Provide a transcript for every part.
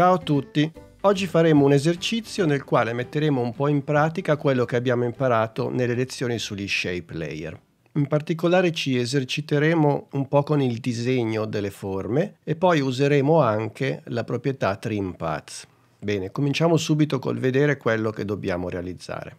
Ciao a tutti! Oggi faremo un esercizio nel quale metteremo un po' in pratica quello che abbiamo imparato nelle lezioni sugli shape layer. In particolare ci eserciteremo un po' con il disegno delle forme e poi useremo anche la proprietà trim paths. Bene, cominciamo subito col vedere quello che dobbiamo realizzare.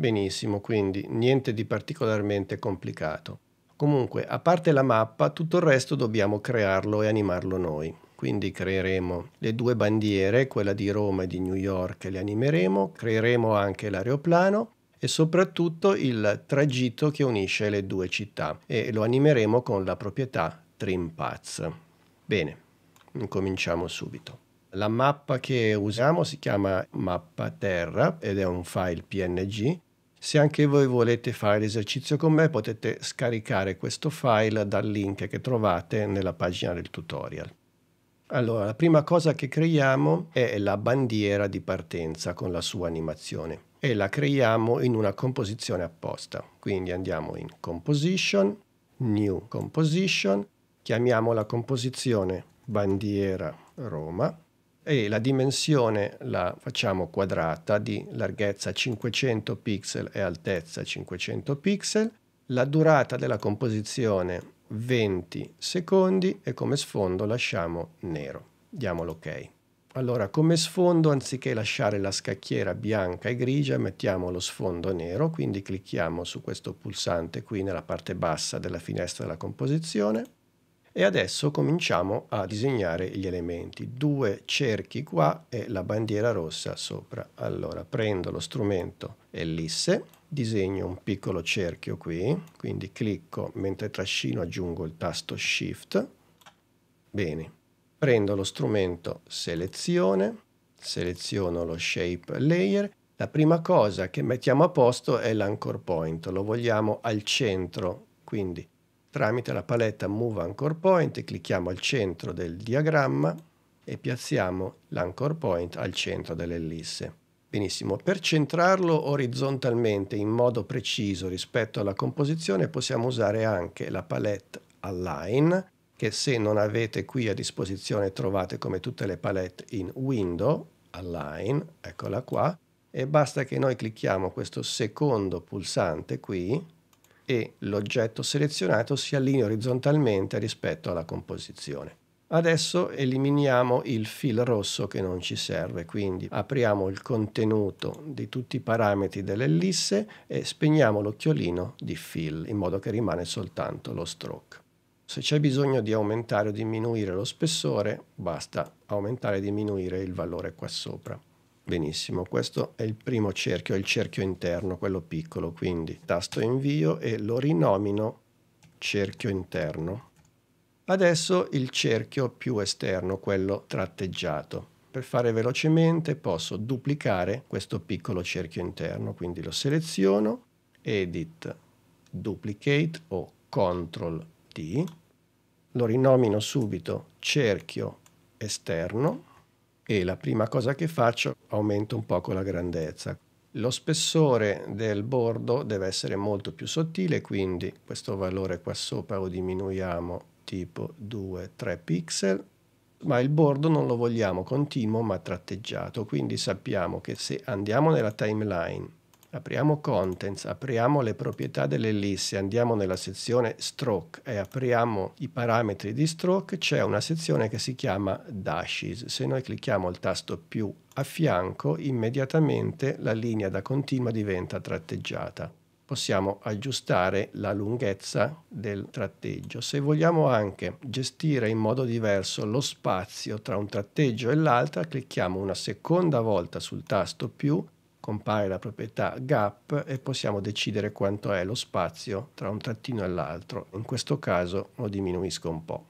Benissimo, quindi niente di particolarmente complicato. Comunque, a parte la mappa, tutto il resto dobbiamo crearlo e animarlo noi. Quindi creeremo le due bandiere, quella di Roma e di New York, le animeremo, creeremo anche l'aeroplano e soprattutto il tragitto che unisce le due città e lo animeremo con la proprietà TrimPaths. Bene, incominciamo subito. La mappa che usiamo si chiama mappa terra ed è un file PNG se anche voi volete fare l'esercizio con me potete scaricare questo file dal link che trovate nella pagina del tutorial. Allora, la prima cosa che creiamo è la bandiera di partenza con la sua animazione e la creiamo in una composizione apposta. Quindi andiamo in Composition, New Composition, chiamiamo la composizione bandiera Roma e la dimensione la facciamo quadrata di larghezza 500 pixel e altezza 500 pixel, la durata della composizione 20 secondi e come sfondo lasciamo nero. Diamo l'ok. Allora come sfondo anziché lasciare la scacchiera bianca e grigia mettiamo lo sfondo nero, quindi clicchiamo su questo pulsante qui nella parte bassa della finestra della composizione e adesso cominciamo a disegnare gli elementi. Due cerchi qua e la bandiera rossa sopra. Allora prendo lo strumento ellisse, disegno un piccolo cerchio qui, quindi clicco, mentre trascino aggiungo il tasto Shift. Bene, prendo lo strumento selezione, seleziono lo shape layer. La prima cosa che mettiamo a posto è l'anchor point, lo vogliamo al centro, quindi Tramite la paletta Move Anchor Point clicchiamo al centro del diagramma e piazziamo l'anchor point al centro dell'ellisse. Benissimo, per centrarlo orizzontalmente in modo preciso rispetto alla composizione possiamo usare anche la palette Align che se non avete qui a disposizione trovate come tutte le palette in Window, Align, eccola qua, e basta che noi clicchiamo questo secondo pulsante qui e l'oggetto selezionato si allinea orizzontalmente rispetto alla composizione. Adesso eliminiamo il fil rosso che non ci serve, quindi apriamo il contenuto di tutti i parametri dell'ellisse e spegniamo l'occhiolino di fill in modo che rimane soltanto lo stroke. Se c'è bisogno di aumentare o diminuire lo spessore, basta aumentare e diminuire il valore qua sopra. Benissimo, questo è il primo cerchio, il cerchio interno, quello piccolo, quindi tasto invio e lo rinomino cerchio interno. Adesso il cerchio più esterno, quello tratteggiato. Per fare velocemente posso duplicare questo piccolo cerchio interno, quindi lo seleziono, Edit, Duplicate o Ctrl T, lo rinomino subito cerchio esterno e la prima cosa che faccio aumento un poco la grandezza. Lo spessore del bordo deve essere molto più sottile, quindi questo valore qua sopra lo diminuiamo tipo 2-3 pixel, ma il bordo non lo vogliamo continuo ma tratteggiato, quindi sappiamo che se andiamo nella timeline apriamo contents, apriamo le proprietà dell'ellisse, andiamo nella sezione stroke e apriamo i parametri di stroke, c'è una sezione che si chiama dashes. Se noi clicchiamo il tasto più a fianco, immediatamente la linea da continua diventa tratteggiata possiamo aggiustare la lunghezza del tratteggio. Se vogliamo anche gestire in modo diverso lo spazio tra un tratteggio e l'altra, clicchiamo una seconda volta sul tasto più compare la proprietà gap e possiamo decidere quanto è lo spazio tra un trattino e l'altro. In questo caso lo diminuisco un po'.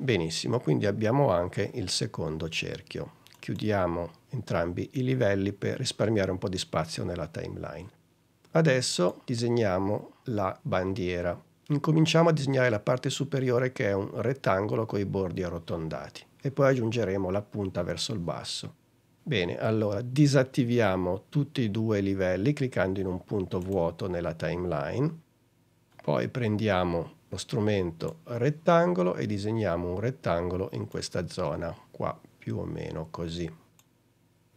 Benissimo, quindi abbiamo anche il secondo cerchio. Chiudiamo entrambi i livelli per risparmiare un po' di spazio nella timeline. Adesso disegniamo la bandiera. Incominciamo a disegnare la parte superiore che è un rettangolo con i bordi arrotondati e poi aggiungeremo la punta verso il basso. Bene, allora disattiviamo tutti e due i livelli cliccando in un punto vuoto nella timeline, poi prendiamo lo strumento rettangolo e disegniamo un rettangolo in questa zona, qua più o meno così.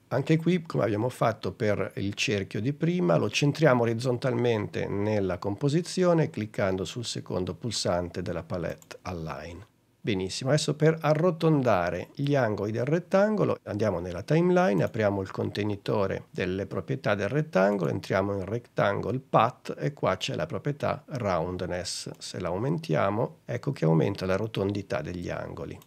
Anche qui, come abbiamo fatto per il cerchio di prima, lo centriamo orizzontalmente nella composizione cliccando sul secondo pulsante della palette Align. Benissimo, adesso per arrotondare gli angoli del rettangolo andiamo nella timeline, apriamo il contenitore delle proprietà del rettangolo, entriamo in rectangle path e qua c'è la proprietà roundness. Se la aumentiamo ecco che aumenta la rotondità degli angoli.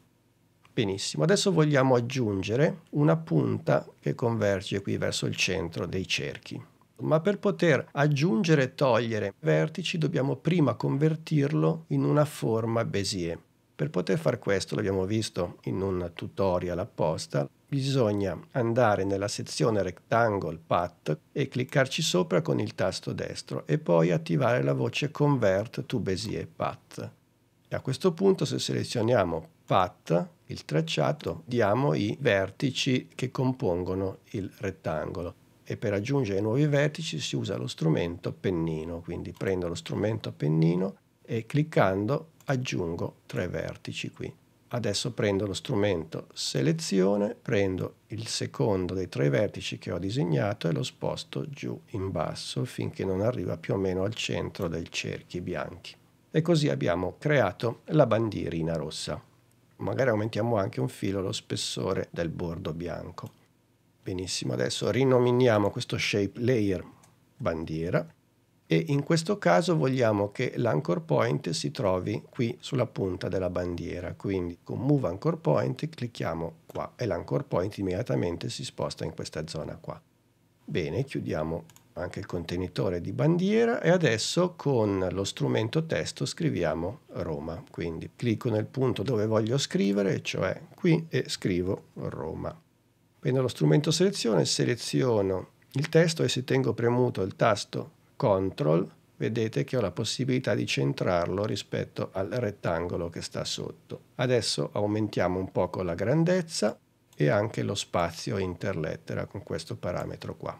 Benissimo, adesso vogliamo aggiungere una punta che converge qui verso il centro dei cerchi ma per poter aggiungere e togliere vertici dobbiamo prima convertirlo in una forma Bézier. Per poter far questo, l'abbiamo visto in un tutorial apposta, bisogna andare nella sezione Rectangle Path e cliccarci sopra con il tasto destro e poi attivare la voce Convert to Bezier Path. E a questo punto se selezioniamo Path, il tracciato, diamo i vertici che compongono il rettangolo e per aggiungere nuovi vertici si usa lo strumento pennino, quindi prendo lo strumento pennino e cliccando aggiungo tre vertici qui. Adesso prendo lo strumento selezione, prendo il secondo dei tre vertici che ho disegnato e lo sposto giù in basso finché non arriva più o meno al centro dei cerchi bianchi. E così abbiamo creato la bandierina rossa. Magari aumentiamo anche un filo lo spessore del bordo bianco. Benissimo, adesso rinominiamo questo shape layer bandiera e in questo caso vogliamo che l'anchor point si trovi qui sulla punta della bandiera, quindi con Move Anchor Point clicchiamo qua e l'anchor point immediatamente si sposta in questa zona qua. Bene, chiudiamo anche il contenitore di bandiera e adesso con lo strumento testo scriviamo Roma, quindi clicco nel punto dove voglio scrivere, cioè qui, e scrivo Roma. Prendo lo strumento selezione, seleziono il testo e se tengo premuto il tasto Control, vedete che ho la possibilità di centrarlo rispetto al rettangolo che sta sotto. Adesso aumentiamo un poco la grandezza e anche lo spazio interlettera con questo parametro qua.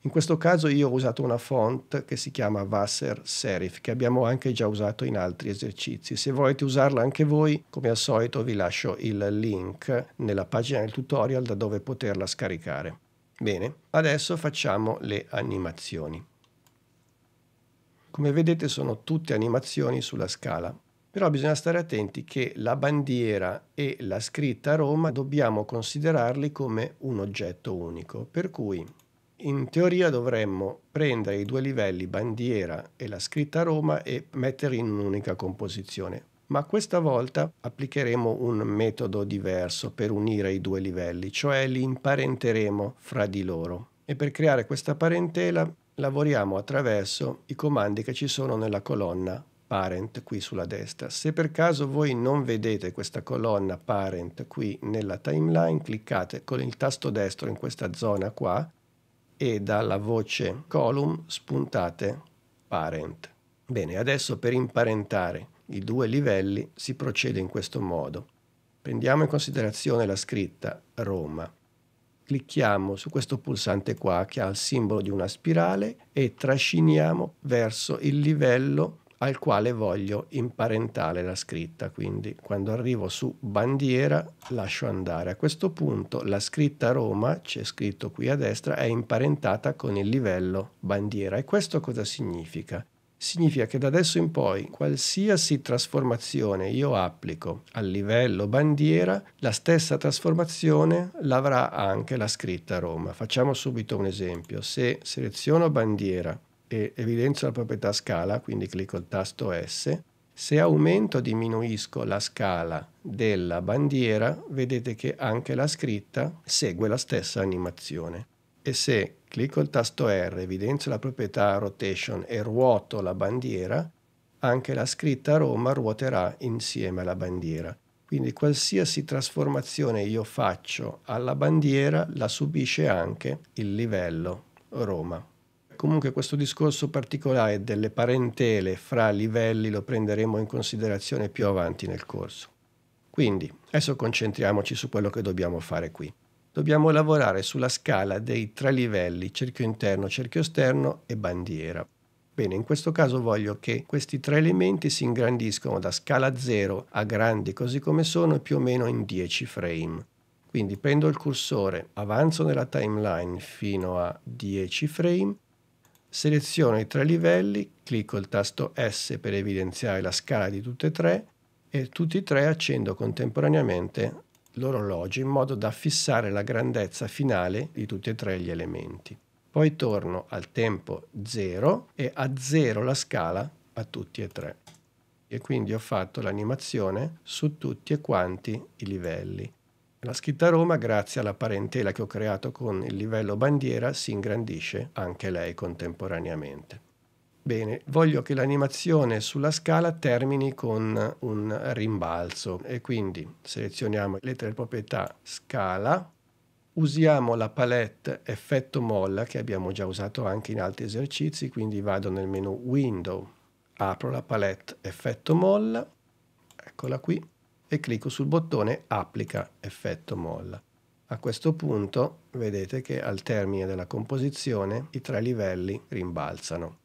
In questo caso io ho usato una font che si chiama Wasser Serif, che abbiamo anche già usato in altri esercizi. Se volete usarla anche voi, come al solito vi lascio il link nella pagina del tutorial da dove poterla scaricare. Bene, adesso facciamo le animazioni. Come vedete sono tutte animazioni sulla scala, però bisogna stare attenti che la bandiera e la scritta Roma dobbiamo considerarli come un oggetto unico, per cui in teoria dovremmo prendere i due livelli bandiera e la scritta Roma e metterli in un'unica composizione. Ma questa volta applicheremo un metodo diverso per unire i due livelli, cioè li imparenteremo fra di loro. E per creare questa parentela lavoriamo attraverso i comandi che ci sono nella colonna parent qui sulla destra. Se per caso voi non vedete questa colonna parent qui nella timeline, cliccate con il tasto destro in questa zona qua e dalla voce column spuntate parent. Bene, adesso per imparentare i due livelli si procede in questo modo. Prendiamo in considerazione la scritta Roma clicchiamo su questo pulsante qua che ha il simbolo di una spirale e trasciniamo verso il livello al quale voglio imparentare la scritta, quindi quando arrivo su bandiera lascio andare. A questo punto la scritta Roma, c'è scritto qui a destra, è imparentata con il livello bandiera e questo cosa significa? Significa che da adesso in poi qualsiasi trasformazione io applico a livello bandiera, la stessa trasformazione l'avrà anche la scritta Roma. Facciamo subito un esempio. Se seleziono bandiera e evidenzio la proprietà scala, quindi clicco il tasto S, se aumento o diminuisco la scala della bandiera, vedete che anche la scritta segue la stessa animazione e se clicco il tasto R, evidenzio la proprietà rotation e ruoto la bandiera, anche la scritta Roma ruoterà insieme alla bandiera. Quindi qualsiasi trasformazione io faccio alla bandiera la subisce anche il livello Roma. Comunque questo discorso particolare delle parentele fra livelli lo prenderemo in considerazione più avanti nel corso. Quindi adesso concentriamoci su quello che dobbiamo fare qui dobbiamo lavorare sulla scala dei tre livelli, cerchio interno, cerchio esterno e bandiera. Bene, in questo caso voglio che questi tre elementi si ingrandiscono da scala 0 a grandi così come sono più o meno in 10 frame. Quindi prendo il cursore, avanzo nella timeline fino a 10 frame, seleziono i tre livelli, clicco il tasto S per evidenziare la scala di tutte e tre e tutti e tre accendo contemporaneamente l'orologio in modo da fissare la grandezza finale di tutti e tre gli elementi. Poi torno al tempo 0 e a 0 la scala a tutti e tre. E quindi ho fatto l'animazione su tutti e quanti i livelli. La scritta Roma, grazie alla parentela che ho creato con il livello bandiera, si ingrandisce anche lei contemporaneamente. Bene, voglio che l'animazione sulla scala termini con un rimbalzo e quindi selezioniamo le tre proprietà scala, usiamo la palette effetto molla che abbiamo già usato anche in altri esercizi, quindi vado nel menu Window, apro la palette effetto molla, eccola qui, e clicco sul bottone applica effetto molla. A questo punto vedete che al termine della composizione i tre livelli rimbalzano.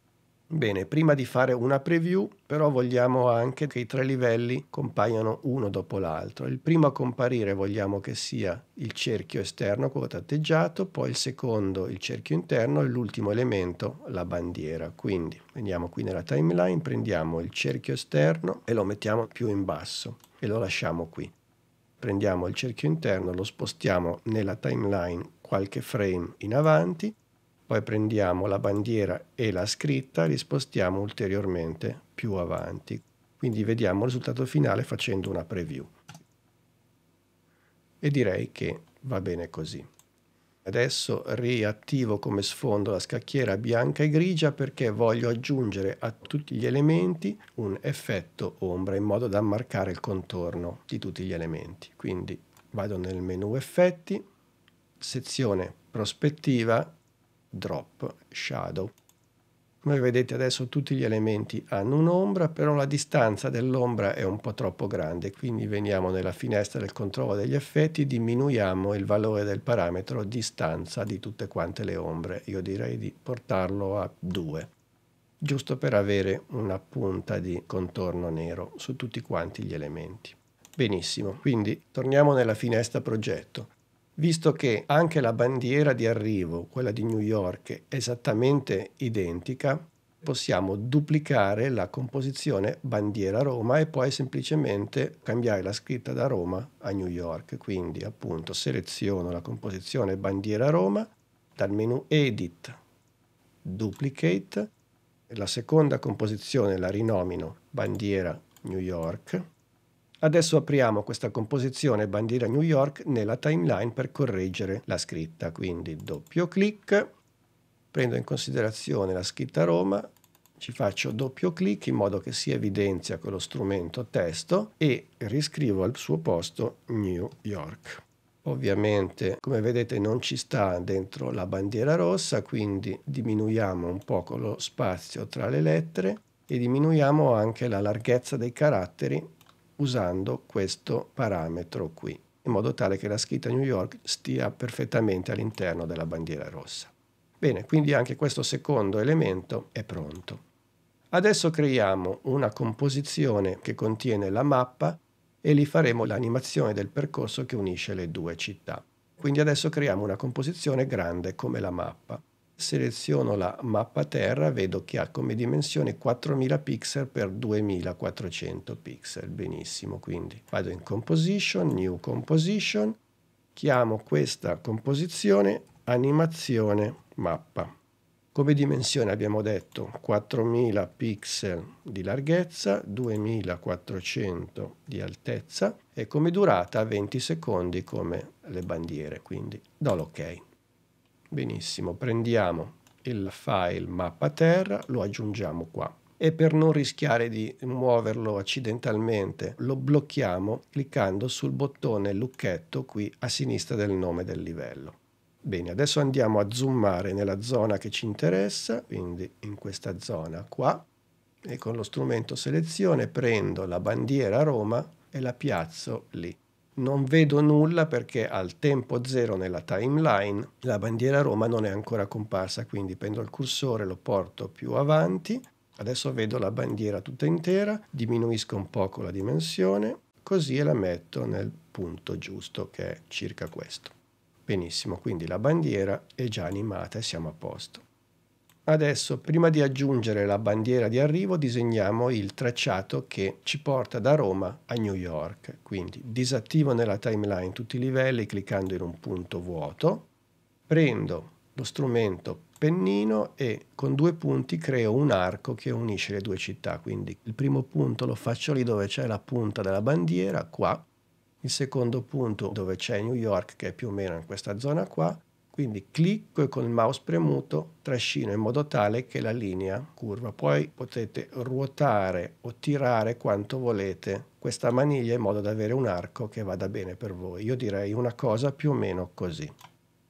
Bene, prima di fare una preview, però vogliamo anche che i tre livelli compaiano uno dopo l'altro. Il primo a comparire vogliamo che sia il cerchio esterno quotatteggiato, poi il secondo il cerchio interno e l'ultimo elemento la bandiera. Quindi andiamo qui nella timeline, prendiamo il cerchio esterno e lo mettiamo più in basso e lo lasciamo qui. Prendiamo il cerchio interno, lo spostiamo nella timeline qualche frame in avanti poi prendiamo la bandiera e la scritta li spostiamo ulteriormente più avanti. Quindi vediamo il risultato finale facendo una preview. E direi che va bene così. Adesso riattivo come sfondo la scacchiera bianca e grigia perché voglio aggiungere a tutti gli elementi un effetto ombra in modo da marcare il contorno di tutti gli elementi. Quindi vado nel menu effetti, sezione prospettiva drop shadow. Come vedete adesso tutti gli elementi hanno un'ombra, però la distanza dell'ombra è un po' troppo grande, quindi veniamo nella finestra del controllo degli effetti, diminuiamo il valore del parametro distanza di tutte quante le ombre. Io direi di portarlo a 2, giusto per avere una punta di contorno nero su tutti quanti gli elementi. Benissimo, quindi torniamo nella finestra progetto visto che anche la bandiera di arrivo, quella di New York, è esattamente identica, possiamo duplicare la composizione bandiera Roma e poi semplicemente cambiare la scritta da Roma a New York. Quindi appunto seleziono la composizione bandiera Roma dal menu Edit, Duplicate, la seconda composizione la rinomino bandiera New York Adesso apriamo questa composizione bandiera New York nella timeline per correggere la scritta, quindi doppio clic, prendo in considerazione la scritta Roma, ci faccio doppio clic in modo che si evidenzia con lo strumento testo e riscrivo al suo posto New York. Ovviamente, come vedete, non ci sta dentro la bandiera rossa, quindi diminuiamo un poco lo spazio tra le lettere e diminuiamo anche la larghezza dei caratteri usando questo parametro qui, in modo tale che la scritta New York stia perfettamente all'interno della bandiera rossa. Bene, quindi anche questo secondo elemento è pronto. Adesso creiamo una composizione che contiene la mappa e lì faremo l'animazione del percorso che unisce le due città. Quindi adesso creiamo una composizione grande come la mappa seleziono la mappa terra, vedo che ha come dimensione 4000 pixel per 2400 pixel, benissimo, quindi vado in composition, new composition, chiamo questa composizione animazione mappa. Come dimensione abbiamo detto 4000 pixel di larghezza, 2400 di altezza e come durata 20 secondi come le bandiere, quindi do l'ok. Benissimo, prendiamo il file mappa terra, lo aggiungiamo qua e per non rischiare di muoverlo accidentalmente lo blocchiamo cliccando sul bottone lucchetto qui a sinistra del nome del livello. Bene, adesso andiamo a zoomare nella zona che ci interessa, quindi in questa zona qua, e con lo strumento selezione prendo la bandiera Roma e la piazzo lì non vedo nulla perché al tempo zero nella timeline la bandiera Roma non è ancora comparsa, quindi prendo il cursore, lo porto più avanti, adesso vedo la bandiera tutta intera, diminuisco un poco la dimensione, così e la metto nel punto giusto che è circa questo. Benissimo, quindi la bandiera è già animata e siamo a posto. Adesso, prima di aggiungere la bandiera di arrivo, disegniamo il tracciato che ci porta da Roma a New York. Quindi disattivo nella timeline tutti i livelli cliccando in un punto vuoto, prendo lo strumento pennino e con due punti creo un arco che unisce le due città. Quindi il primo punto lo faccio lì dove c'è la punta della bandiera, qua, il secondo punto dove c'è New York, che è più o meno in questa zona qua, quindi clicco e con il mouse premuto trascino in modo tale che la linea curva. Poi potete ruotare o tirare quanto volete questa maniglia in modo da avere un arco che vada bene per voi. Io direi una cosa più o meno così.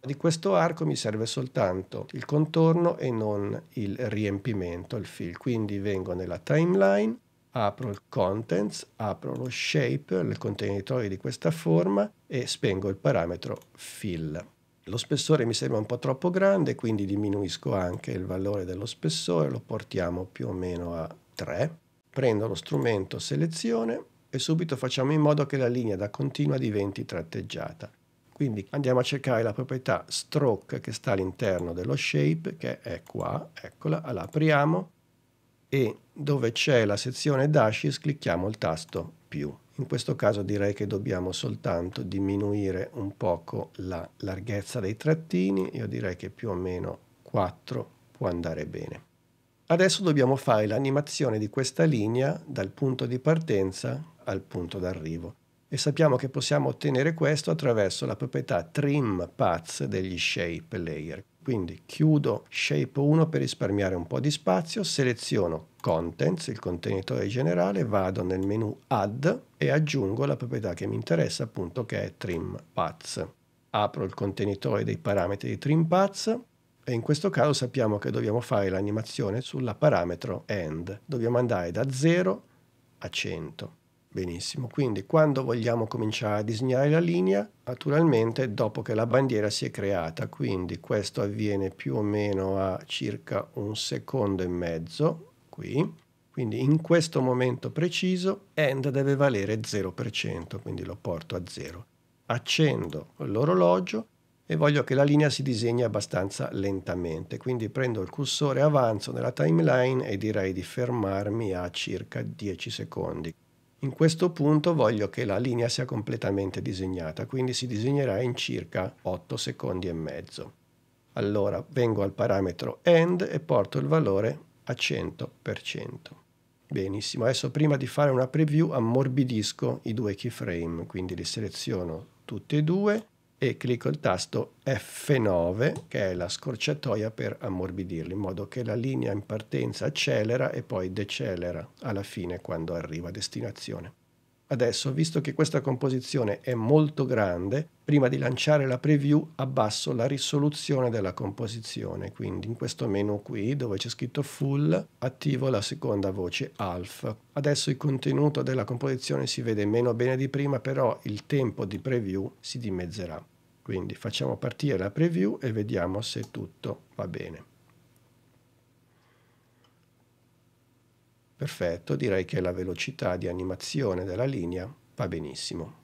Di questo arco mi serve soltanto il contorno e non il riempimento, il fill. Quindi vengo nella timeline, apro il contents, apro lo shape, il contenitore di questa forma e spengo il parametro fill lo spessore mi sembra un po' troppo grande, quindi diminuisco anche il valore dello spessore, lo portiamo più o meno a 3. Prendo lo strumento selezione e subito facciamo in modo che la linea da continua diventi tratteggiata. Quindi andiamo a cercare la proprietà stroke che sta all'interno dello shape, che è qua, eccola, la apriamo e dove c'è la sezione dashes clicchiamo il tasto più. In questo caso direi che dobbiamo soltanto diminuire un poco la larghezza dei trattini, io direi che più o meno 4 può andare bene. Adesso dobbiamo fare l'animazione di questa linea dal punto di partenza al punto d'arrivo e sappiamo che possiamo ottenere questo attraverso la proprietà trim paths degli shape layer. Quindi chiudo Shape 1 per risparmiare un po' di spazio, seleziono Contents, il contenitore generale, vado nel menu Add e aggiungo la proprietà che mi interessa appunto che è Trim Paths. Apro il contenitore dei parametri di Trim Paths e in questo caso sappiamo che dobbiamo fare l'animazione sulla parametro End. Dobbiamo andare da 0 a 100. Benissimo, quindi quando vogliamo cominciare a disegnare la linea, naturalmente dopo che la bandiera si è creata, quindi questo avviene più o meno a circa un secondo e mezzo, qui, quindi in questo momento preciso end deve valere 0%, quindi lo porto a 0. Accendo l'orologio e voglio che la linea si disegni abbastanza lentamente, quindi prendo il cursore, avanzo nella timeline e direi di fermarmi a circa 10 secondi. In questo punto voglio che la linea sia completamente disegnata, quindi si disegnerà in circa 8 secondi e mezzo. Allora vengo al parametro end e porto il valore a 100%. Benissimo, adesso prima di fare una preview ammorbidisco i due keyframe, quindi li seleziono tutti e due e clicco il tasto F9 che è la scorciatoia per ammorbidirli in modo che la linea in partenza accelera e poi decelera alla fine quando arriva a destinazione. Adesso, visto che questa composizione è molto grande, prima di lanciare la preview abbasso la risoluzione della composizione, quindi in questo menu qui dove c'è scritto full attivo la seconda voce half. Adesso il contenuto della composizione si vede meno bene di prima, però il tempo di preview si dimezzerà. Quindi facciamo partire la preview e vediamo se tutto va bene. Perfetto, direi che la velocità di animazione della linea va benissimo.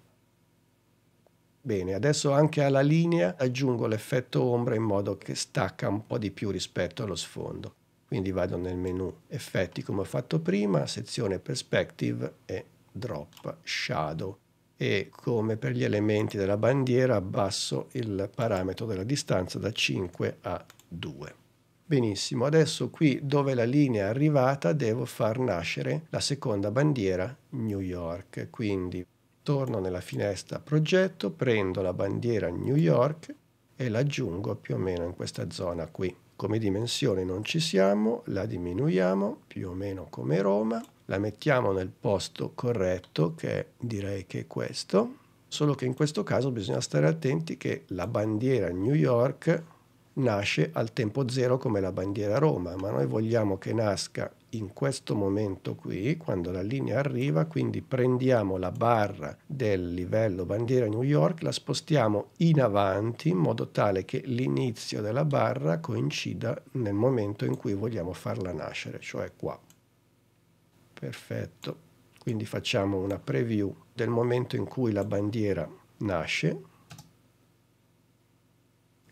Bene, adesso anche alla linea aggiungo l'effetto ombra in modo che stacca un po' di più rispetto allo sfondo. Quindi vado nel menu effetti come ho fatto prima, sezione perspective e drop shadow e come per gli elementi della bandiera abbasso il parametro della distanza da 5 a 2. Benissimo, adesso qui dove la linea è arrivata devo far nascere la seconda bandiera New York, quindi torno nella finestra progetto, prendo la bandiera New York e l'aggiungo più o meno in questa zona qui. Come dimensione non ci siamo, la diminuiamo più o meno come Roma la mettiamo nel posto corretto, che direi che è questo, solo che in questo caso bisogna stare attenti che la bandiera New York nasce al tempo zero come la bandiera Roma, ma noi vogliamo che nasca in questo momento qui, quando la linea arriva, quindi prendiamo la barra del livello bandiera New York, la spostiamo in avanti in modo tale che l'inizio della barra coincida nel momento in cui vogliamo farla nascere, cioè qua. Perfetto. Quindi facciamo una preview del momento in cui la bandiera nasce.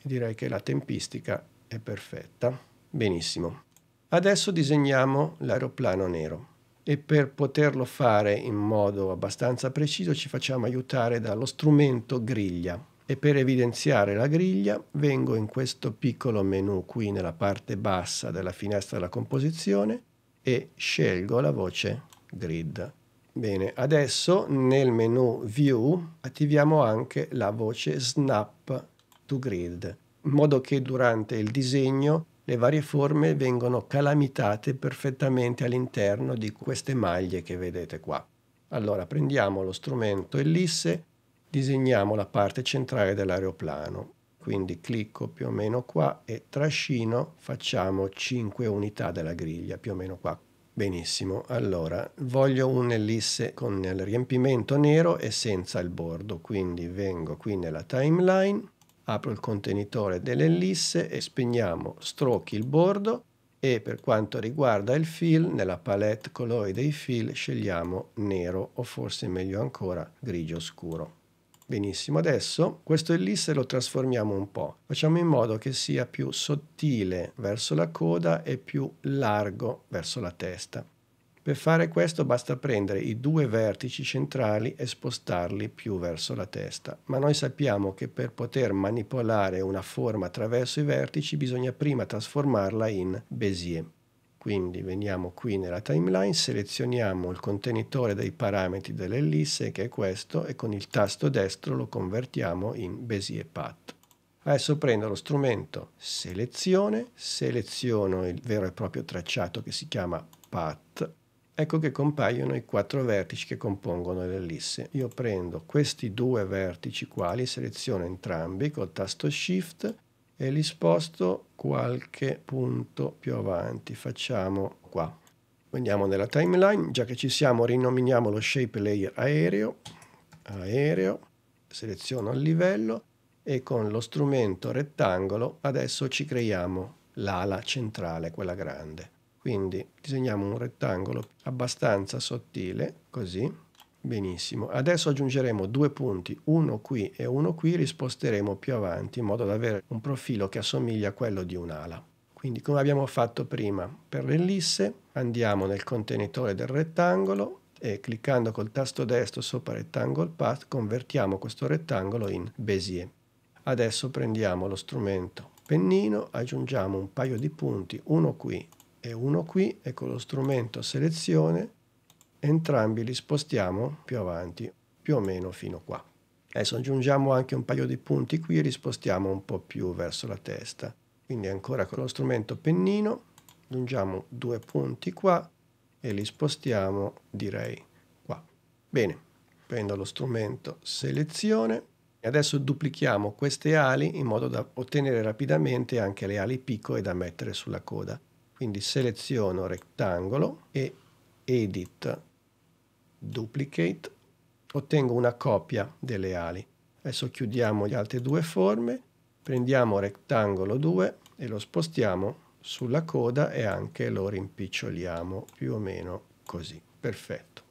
Direi che la tempistica è perfetta. Benissimo. Adesso disegniamo l'aeroplano nero e per poterlo fare in modo abbastanza preciso ci facciamo aiutare dallo strumento griglia e per evidenziare la griglia vengo in questo piccolo menu qui nella parte bassa della finestra della composizione e scelgo la voce grid. Bene, adesso nel menu View attiviamo anche la voce Snap to Grid, in modo che durante il disegno le varie forme vengono calamitate perfettamente all'interno di queste maglie che vedete qua. Allora prendiamo lo strumento ellisse, disegniamo la parte centrale dell'aeroplano quindi clicco più o meno qua e trascino, facciamo 5 unità della griglia, più o meno qua. Benissimo, allora voglio un'ellisse con il riempimento nero e senza il bordo, quindi vengo qui nella timeline, apro il contenitore dell'ellisse e spegniamo strochi il bordo e per quanto riguarda il fill, nella palette colori dei fill scegliamo nero o forse meglio ancora grigio scuro. Benissimo, adesso questo ellisse lo trasformiamo un po', facciamo in modo che sia più sottile verso la coda e più largo verso la testa. Per fare questo basta prendere i due vertici centrali e spostarli più verso la testa, ma noi sappiamo che per poter manipolare una forma attraverso i vertici bisogna prima trasformarla in Bézier. Quindi veniamo qui nella timeline, selezioniamo il contenitore dei parametri dell'ellisse che è questo e con il tasto destro lo convertiamo in Bezier Path. Adesso prendo lo strumento selezione, seleziono il vero e proprio tracciato che si chiama Path. Ecco che compaiono i quattro vertici che compongono l'ellisse. Io prendo questi due vertici quali, seleziono entrambi col tasto Shift e li sposto qualche punto più avanti. Facciamo qua. Andiamo nella timeline, già che ci siamo rinominiamo lo shape layer aereo, aereo, seleziono il livello e con lo strumento rettangolo adesso ci creiamo l'ala centrale, quella grande. Quindi disegniamo un rettangolo abbastanza sottile, così, Benissimo, adesso aggiungeremo due punti, uno qui e uno qui, risposteremo più avanti in modo da avere un profilo che assomiglia a quello di un'ala. Quindi come abbiamo fatto prima per l'ellisse, andiamo nel contenitore del rettangolo e cliccando col tasto destro sopra Rectangle Path convertiamo questo rettangolo in Bézier. Adesso prendiamo lo strumento pennino, aggiungiamo un paio di punti, uno qui e uno qui e con lo strumento selezione entrambi li spostiamo più avanti, più o meno fino qua. Adesso aggiungiamo anche un paio di punti qui e li spostiamo un po' più verso la testa. Quindi ancora con lo strumento pennino aggiungiamo due punti qua e li spostiamo direi qua. Bene, prendo lo strumento selezione e adesso duplichiamo queste ali in modo da ottenere rapidamente anche le ali piccole da mettere sulla coda. Quindi seleziono rettangolo e edit duplicate, ottengo una copia delle ali. Adesso chiudiamo le altre due forme, prendiamo rettangolo 2 e lo spostiamo sulla coda e anche lo rimpiccioliamo più o meno così. Perfetto.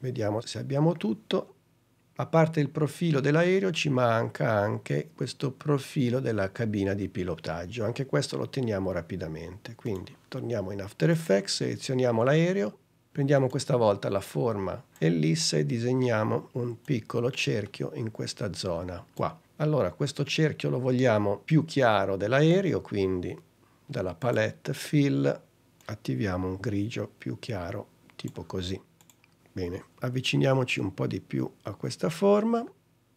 Vediamo se abbiamo tutto. A parte il profilo dell'aereo ci manca anche questo profilo della cabina di pilotaggio. Anche questo lo otteniamo rapidamente. Quindi torniamo in After Effects, selezioniamo l'aereo, Prendiamo questa volta la forma ellisse e disegniamo un piccolo cerchio in questa zona qua. Allora questo cerchio lo vogliamo più chiaro dell'aereo, quindi dalla palette fill attiviamo un grigio più chiaro, tipo così. Bene, avviciniamoci un po' di più a questa forma.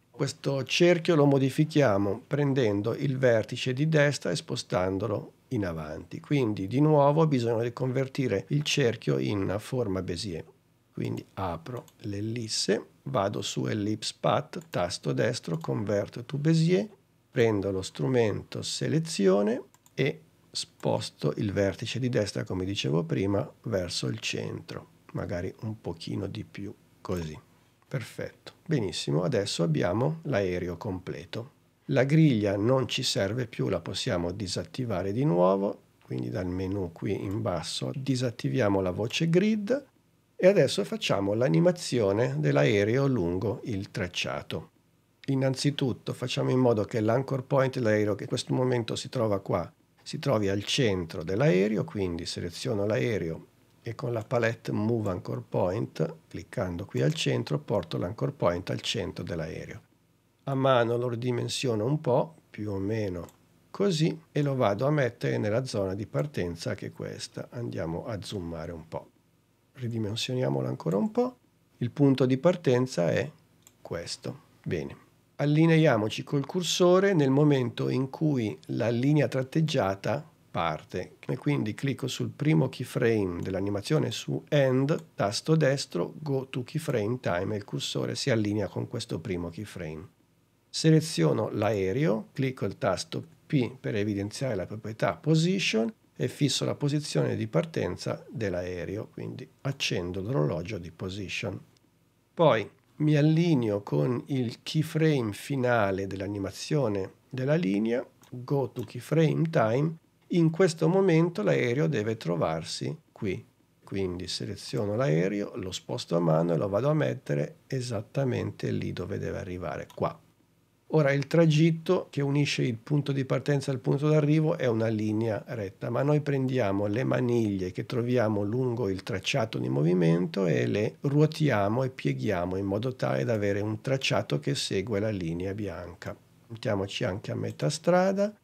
Questo cerchio lo modifichiamo prendendo il vertice di destra e spostandolo in avanti. Quindi di nuovo bisogna riconvertire il cerchio in forma Bézier. Quindi apro l'ellisse, vado su Ellipse Path, tasto destro, converto to Bézier, prendo lo strumento selezione e sposto il vertice di destra, come dicevo prima, verso il centro, magari un pochino di più, così. Perfetto, benissimo, adesso abbiamo l'aereo completo. La griglia non ci serve più, la possiamo disattivare di nuovo, quindi dal menu qui in basso disattiviamo la voce grid e adesso facciamo l'animazione dell'aereo lungo il tracciato. Innanzitutto facciamo in modo che l'anchor point dell'aereo che in questo momento si trova qua si trovi al centro dell'aereo, quindi seleziono l'aereo e con la palette Move Anchor Point, cliccando qui al centro, porto l'anchor point al centro dell'aereo a mano lo ridimensiono un po', più o meno così, e lo vado a mettere nella zona di partenza che è questa. Andiamo a zoomare un po'. Ridimensioniamolo ancora un po'. Il punto di partenza è questo. Bene. Allineiamoci col cursore nel momento in cui la linea tratteggiata parte. E quindi clicco sul primo keyframe dell'animazione su End, tasto destro, Go to keyframe time e il cursore si allinea con questo primo keyframe seleziono l'aereo, clicco il tasto P per evidenziare la proprietà Position e fisso la posizione di partenza dell'aereo, quindi accendo l'orologio di Position. Poi mi allineo con il keyframe finale dell'animazione della linea, Go to Keyframe Time, in questo momento l'aereo deve trovarsi qui. Quindi seleziono l'aereo, lo sposto a mano e lo vado a mettere esattamente lì dove deve arrivare, qua. Ora il tragitto che unisce il punto di partenza al punto d'arrivo è una linea retta, ma noi prendiamo le maniglie che troviamo lungo il tracciato di movimento e le ruotiamo e pieghiamo in modo tale da avere un tracciato che segue la linea bianca. Mettiamoci anche a metà strada,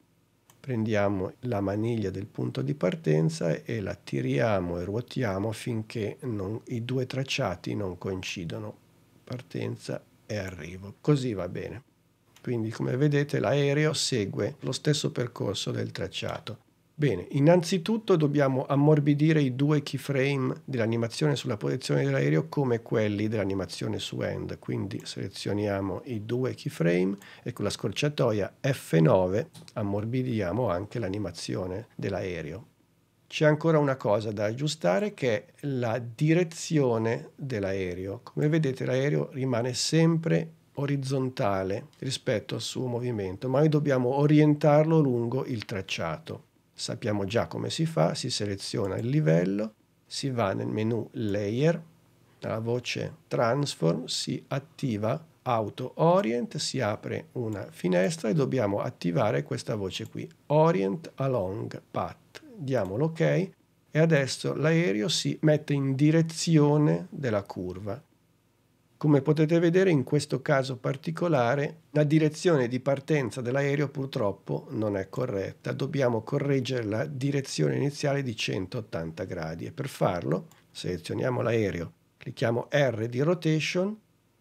prendiamo la maniglia del punto di partenza e la tiriamo e ruotiamo finché non, i due tracciati non coincidono, partenza e arrivo. Così va bene. Quindi come vedete l'aereo segue lo stesso percorso del tracciato. Bene, innanzitutto dobbiamo ammorbidire i due keyframe dell'animazione sulla posizione dell'aereo come quelli dell'animazione su end, quindi selezioniamo i due keyframe e con la scorciatoia F9 ammorbidiamo anche l'animazione dell'aereo. C'è ancora una cosa da aggiustare che è la direzione dell'aereo. Come vedete l'aereo rimane sempre orizzontale rispetto al suo movimento, ma noi dobbiamo orientarlo lungo il tracciato. Sappiamo già come si fa, si seleziona il livello, si va nel menu Layer, la voce Transform si attiva Auto Orient, si apre una finestra e dobbiamo attivare questa voce qui, Orient Along Path. Diamo l'ok ok e adesso l'aereo si mette in direzione della curva come potete vedere in questo caso particolare la direzione di partenza dell'aereo purtroppo non è corretta, dobbiamo correggere la direzione iniziale di 180 gradi e per farlo selezioniamo l'aereo, clicchiamo R di rotation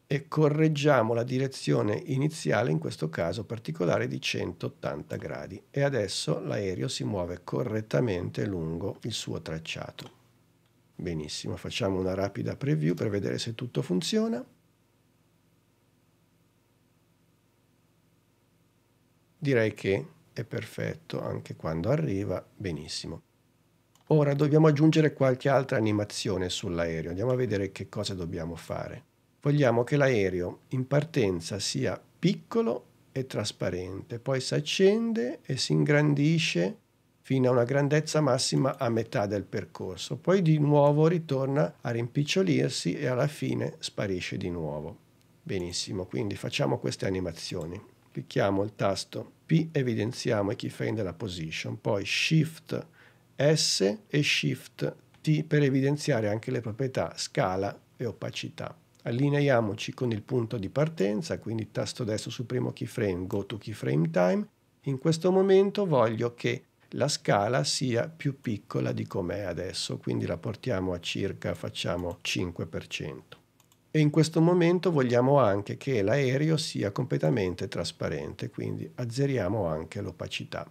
e correggiamo la direzione iniziale, in questo caso particolare, di 180 gradi e adesso l'aereo si muove correttamente lungo il suo tracciato. Benissimo, facciamo una rapida preview per vedere se tutto funziona. Direi che è perfetto anche quando arriva, benissimo. Ora dobbiamo aggiungere qualche altra animazione sull'aereo, andiamo a vedere che cosa dobbiamo fare. Vogliamo che l'aereo in partenza sia piccolo e trasparente, poi si accende e si ingrandisce fino a una grandezza massima a metà del percorso, poi di nuovo ritorna a rimpicciolirsi e alla fine sparisce di nuovo. Benissimo, quindi facciamo queste animazioni. Clicchiamo il tasto P, evidenziamo i keyframe della position, poi Shift S e Shift T per evidenziare anche le proprietà scala e opacità. Allineiamoci con il punto di partenza, quindi tasto destro sul primo keyframe, go to keyframe time. In questo momento voglio che la scala sia più piccola di com'è adesso, quindi la portiamo a circa, facciamo 5%. E in questo momento vogliamo anche che l'aereo sia completamente trasparente, quindi azzeriamo anche l'opacità.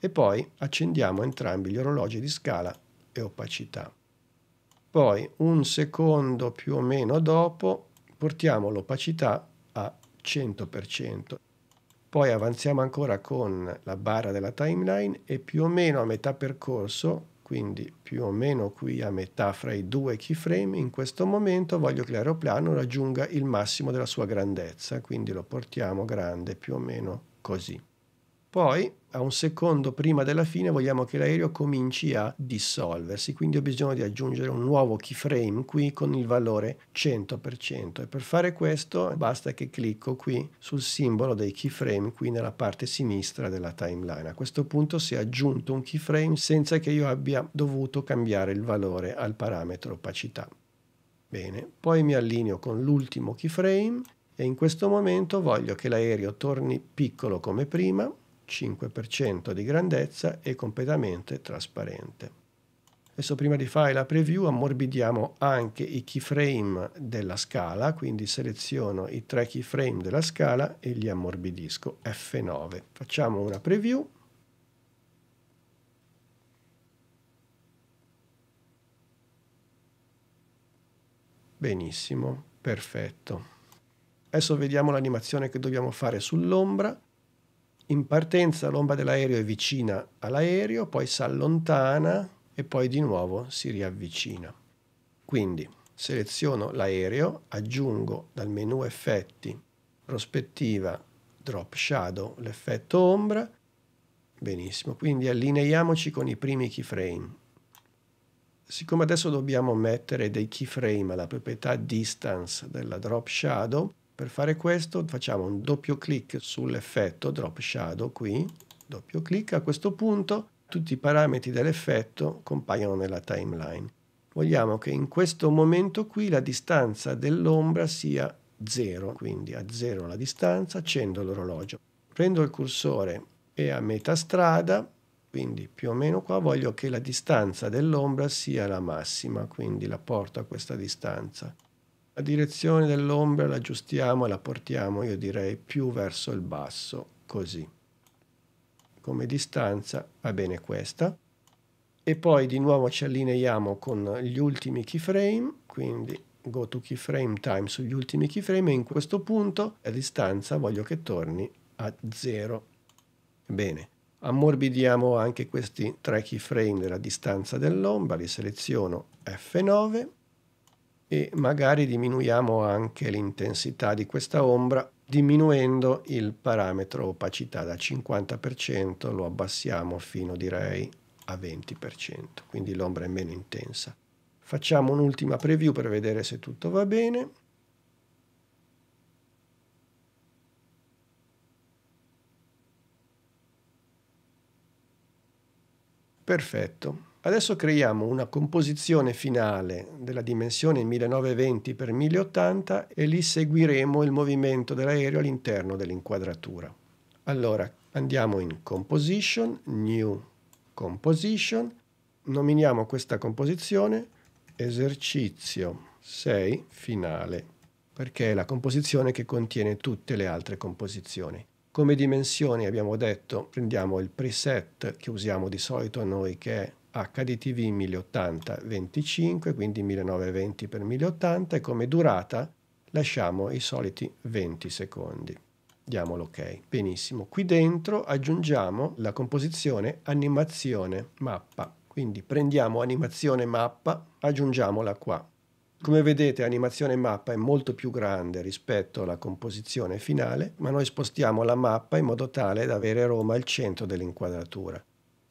E poi accendiamo entrambi gli orologi di scala e opacità. Poi un secondo più o meno dopo portiamo l'opacità a 100% poi avanziamo ancora con la barra della timeline e più o meno a metà percorso, quindi più o meno qui a metà fra i due keyframe, in questo momento voglio che l'aeroplano raggiunga il massimo della sua grandezza, quindi lo portiamo grande più o meno così. Poi, a un secondo prima della fine, vogliamo che l'aereo cominci a dissolversi, quindi ho bisogno di aggiungere un nuovo keyframe qui con il valore 100%. E per fare questo basta che clicco qui sul simbolo dei keyframe, qui nella parte sinistra della timeline. A questo punto si è aggiunto un keyframe senza che io abbia dovuto cambiare il valore al parametro opacità. Bene, poi mi allineo con l'ultimo keyframe e in questo momento voglio che l'aereo torni piccolo come prima 5% di grandezza e completamente trasparente. Adesso prima di fare la preview ammorbidiamo anche i keyframe della scala, quindi seleziono i tre keyframe della scala e li ammorbidisco F9. Facciamo una preview. Benissimo, perfetto. Adesso vediamo l'animazione che dobbiamo fare sull'ombra in partenza l'ombra dell'aereo è vicina all'aereo, poi si allontana e poi di nuovo si riavvicina. Quindi seleziono l'aereo, aggiungo dal menu effetti prospettiva drop shadow l'effetto ombra. Benissimo, quindi allineiamoci con i primi keyframe. Siccome adesso dobbiamo mettere dei keyframe alla proprietà distance della drop shadow, per fare questo facciamo un doppio clic sull'effetto drop shadow qui, doppio clic, a questo punto tutti i parametri dell'effetto compaiono nella timeline. Vogliamo che in questo momento qui la distanza dell'ombra sia 0, quindi a 0 la distanza, accendo l'orologio. Prendo il cursore e a metà strada, quindi più o meno qua, voglio che la distanza dell'ombra sia la massima, quindi la porto a questa distanza. La direzione dell'ombra la aggiustiamo e la portiamo, io direi, più verso il basso, così. Come distanza va bene questa. E poi di nuovo ci allineiamo con gli ultimi keyframe, quindi go to keyframe time sugli ultimi keyframe e in questo punto la distanza voglio che torni a 0. Bene, ammorbidiamo anche questi tre keyframe della distanza dell'ombra, li seleziono F9 e magari diminuiamo anche l'intensità di questa ombra diminuendo il parametro opacità da 50% lo abbassiamo fino direi a 20% quindi l'ombra è meno intensa facciamo un'ultima preview per vedere se tutto va bene perfetto Adesso creiamo una composizione finale della dimensione 1920x1080 e lì seguiremo il movimento dell'aereo all'interno dell'inquadratura. Allora andiamo in Composition, New Composition, nominiamo questa composizione Esercizio 6 Finale, perché è la composizione che contiene tutte le altre composizioni. Come dimensioni abbiamo detto prendiamo il preset che usiamo di solito noi che è HDTV 1080-25, quindi 1920x1080 e come durata lasciamo i soliti 20 secondi. Diamo l'ok. Okay. Benissimo. Qui dentro aggiungiamo la composizione animazione mappa. Quindi prendiamo animazione mappa, aggiungiamola qua. Come vedete animazione mappa è molto più grande rispetto alla composizione finale, ma noi spostiamo la mappa in modo tale da avere Roma al centro dell'inquadratura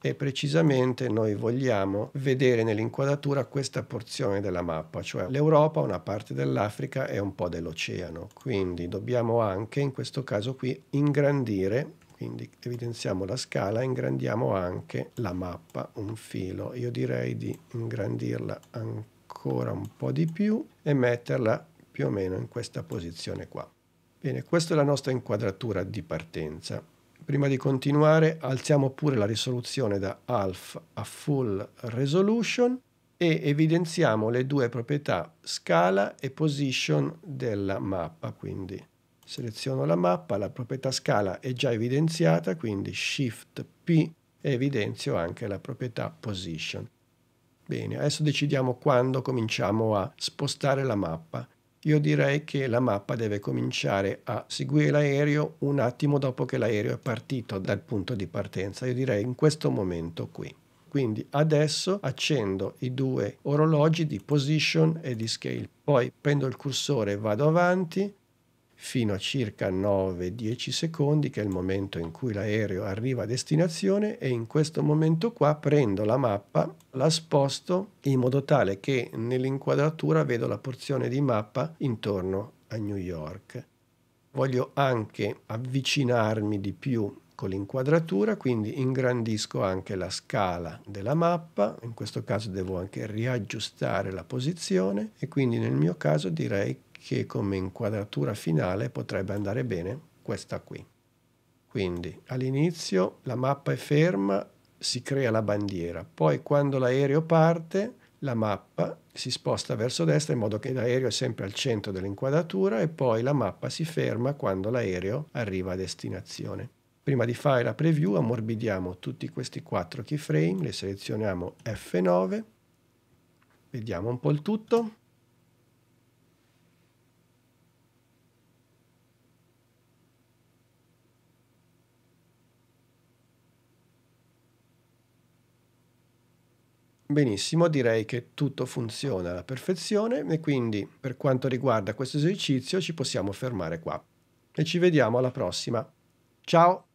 e precisamente noi vogliamo vedere nell'inquadratura questa porzione della mappa, cioè l'Europa, una parte dell'Africa e un po' dell'oceano. Quindi dobbiamo anche in questo caso qui ingrandire quindi evidenziamo la scala ingrandiamo anche la mappa, un filo. Io direi di ingrandirla ancora un po' di più e metterla più o meno in questa posizione qua. Bene, questa è la nostra inquadratura di partenza prima di continuare alziamo pure la risoluzione da half a full resolution e evidenziamo le due proprietà scala e position della mappa. Quindi seleziono la mappa, la proprietà scala è già evidenziata, quindi Shift P e evidenzio anche la proprietà position. Bene, adesso decidiamo quando cominciamo a spostare la mappa io direi che la mappa deve cominciare a seguire l'aereo un attimo dopo che l'aereo è partito dal punto di partenza, io direi in questo momento qui. Quindi adesso accendo i due orologi di position e di scale, poi prendo il cursore, vado avanti, fino a circa 9-10 secondi, che è il momento in cui l'aereo arriva a destinazione e in questo momento qua prendo la mappa, la sposto in modo tale che nell'inquadratura vedo la porzione di mappa intorno a New York. Voglio anche avvicinarmi di più con l'inquadratura, quindi ingrandisco anche la scala della mappa, in questo caso devo anche riaggiustare la posizione e quindi nel mio caso direi che come inquadratura finale potrebbe andare bene questa qui. Quindi all'inizio la mappa è ferma, si crea la bandiera, poi quando l'aereo parte la mappa si sposta verso destra in modo che l'aereo è sempre al centro dell'inquadratura e poi la mappa si ferma quando l'aereo arriva a destinazione. Prima di fare la preview ammorbidiamo tutti questi quattro keyframe, le selezioniamo F9, vediamo un po' il tutto. Benissimo, direi che tutto funziona alla perfezione e quindi per quanto riguarda questo esercizio ci possiamo fermare qua. E ci vediamo alla prossima. Ciao!